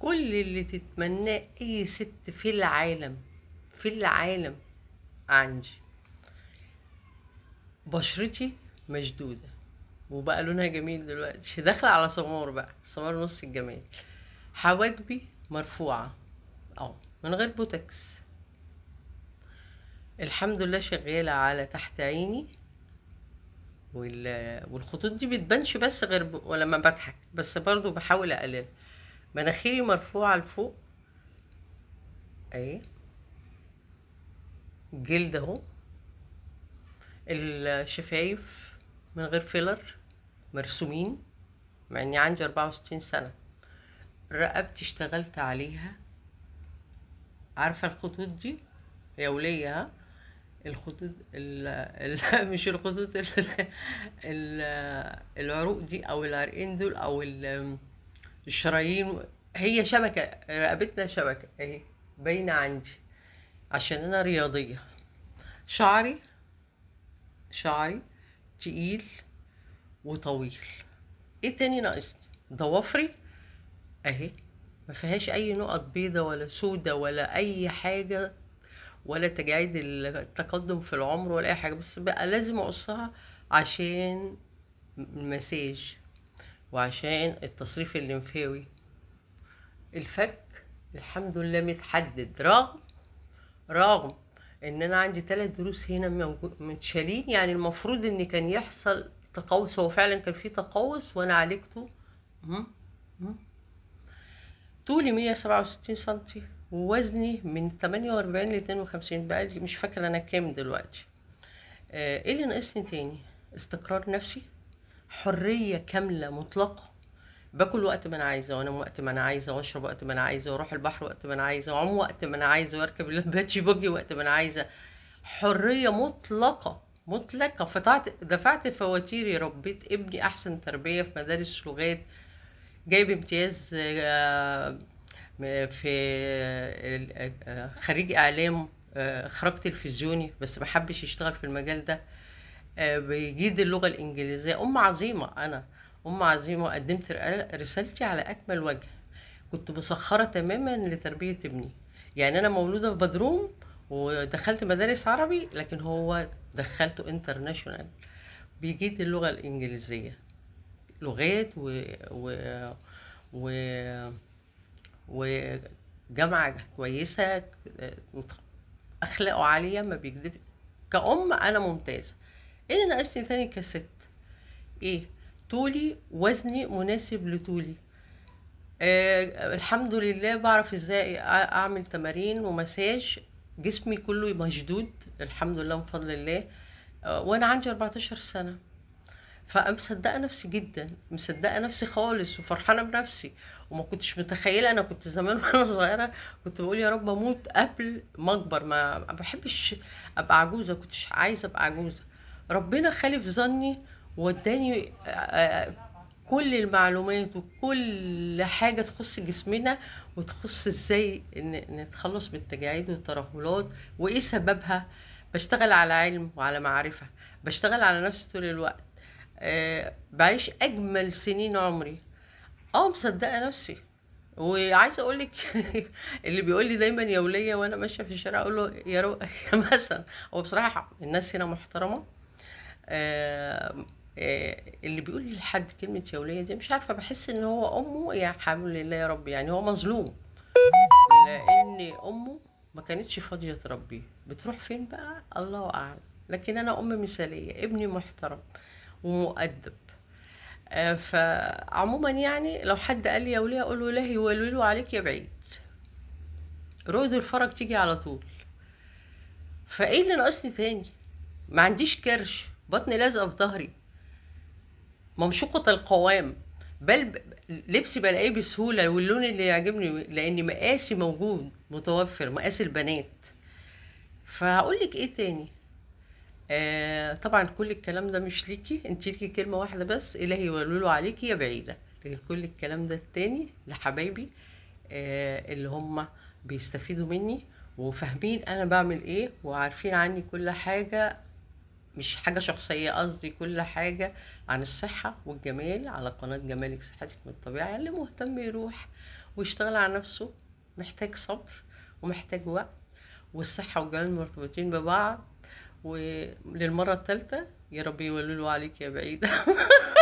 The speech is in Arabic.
كل اللي تتمناه اي ست في العالم في العالم عندي بشرتي مشدودة وبقى لونها جميل دلوقتي داخلة على سمار بقى سمار نص الجمال حواجبي مرفوعة اه من غير بوتكس الحمد لله شغالة على تحت عيني والخطوط دي بتبانش بس غير ولما بضحك بس برضو بحاول اقللها مناخيري مرفوعة لفوق اهي الجلد اهو الشفايف من غير فيلر مرسومين مع اني عندي اربعة وستين سنة رقبتي اشتغلت عليها عارفة الخطوط دي يا ولية ها الخطوط ال ال مش الخطوط ال ال العروق دي او العرقين دول او ال الشرايين هي شبكة رقبتنا شبكة اهي باينة عندي عشان انا رياضية شعري شعري تقيل وطويل ايه تاني ناقصني ضوافري اهي ما فيهاش اي نقط بيضة ولا سودة ولا اي حاجة ولا تجاعيد التقدم في العمر ولا اي حاجة بس بقى لازم اقصها عشان المساج وعشان التصريف الليمفاوي الفك الحمد لله متحدد رغم رغم ان انا عندي ثلاث دروس هنا متشالين يعني المفروض ان كان يحصل تقوس هو فعلا كان في تقوس وانا عالجته طولي 167 سنتي ووزني من 48 ل 52 بقى بقالي مش فاكرة أنا كام دلوقتي آه، ايه اللي ناقصني تاني استقرار نفسي حريه كامله مطلقه باكل وقت ما انا عايزه وانام وقت ما انا عايزه واشرب وقت ما انا عايزه واروح البحر وقت ما انا عايزه واعوم وقت ما انا عايزه واركب الباتشي بوجي وقت ما انا عايزه حريه مطلقه مطلقه فطعت دفعت فواتيري ربيت ابني احسن تربيه في مدارس لغات جايب امتياز آه، في آه، آه، خريج اعلام اخراج تلفزيوني بس ما حبش يشتغل في المجال ده بيجيد اللغة الإنجليزية أم عظيمة أنا أم عظيمة قدمت رسالتي على أكمل وجه كنت مسخرة تماما لتربية ابني يعني أنا مولودة في بدروم ودخلت مدارس عربي لكن هو دخلته انترناشونال بيجيد اللغة الإنجليزية لغات و, و... و... وجامعة كويسة أخلاقه عالية ما بيكذب كأم أنا ممتازة ايه اللي ناقصني تاني كست ايه طولي وزني مناسب لطولي آه الحمد لله بعرف ازاي اعمل تمارين ومساج جسمي كله مشدود الحمد لله من فضل الله آه وانا عندي 14 سنه فمصدقه نفسي جدا مصدقه نفسي خالص وفرحانه بنفسي وما كنتش متخيله انا كنت زمان وانا صغيره كنت بقول يا رب اموت قبل ما اكبر ما بحبش ابقى عجوزه كنتش عايزه ابقى عجوزه ربنا خالف ظني واداني آه، آه، كل المعلومات وكل حاجه تخص جسمنا وتخص ازاي نتخلص من التجاعيد والترهلات وايه سببها بشتغل على علم وعلى معرفه بشتغل على نفسي طول الوقت آه، بعيش اجمل سنين عمري اه مصدقه نفسي وعايزه اقول لك اللي بيقول لي دايما يا وليه وانا ماشيه في الشارع اقول له يا رو يا مثلا هو بصراحه الناس هنا محترمه آه، آه، اللي بيقول لحد كلمة يا ولية دي مش عارفة بحس ان هو امه يا حمد لله يا رب يعني هو مظلوم لان امه ما كانتش فاضية تربيه بتروح فين بقى الله اعلم لكن انا ام مثالية ابني محترم ومؤدب آه، فعموما يعني لو حد قال لي يا ولية اقول له لهي ولولو عليك يا بعيد رؤد الفرج تيجي على طول فايه اللي ناقصني تاني ما عنديش كرش بطني لازقه في ظهري ممشوقه القوام بل لبسي بلاقيه بسهوله واللون اللي يعجبني لان مقاسي موجود متوفر مقاس البنات فهقول لك ايه تاني آه طبعا كل الكلام ده مش ليكي انت ليكي كلمه واحده بس الهي يولوله عليكي يا بعيده لكن كل الكلام ده التاني لحبايبي آه اللي هم بيستفيدوا مني وفاهمين انا بعمل ايه وعارفين عني كل حاجه مش حاجة شخصية قصدي كل حاجة عن الصحة والجمال على قناة جمالك صحتك من الطبيعة اللي مهتم يروح ويشتغل على نفسه محتاج صبر ومحتاج وقت والصحة والجمال مرتبطين ببعض وللمرة الثالثة يا رب يولولوا عليك يا بعيدة